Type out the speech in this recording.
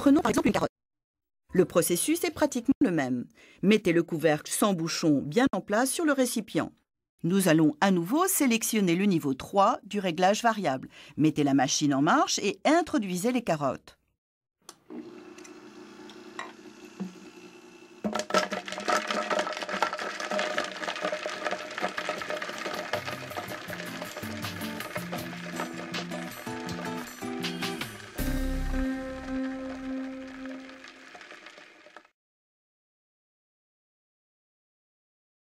Prenons par exemple une carotte. Le processus est pratiquement le même. Mettez le couvercle sans bouchon bien en place sur le récipient. Nous allons à nouveau sélectionner le niveau 3 du réglage variable. Mettez la machine en marche et introduisez les carottes.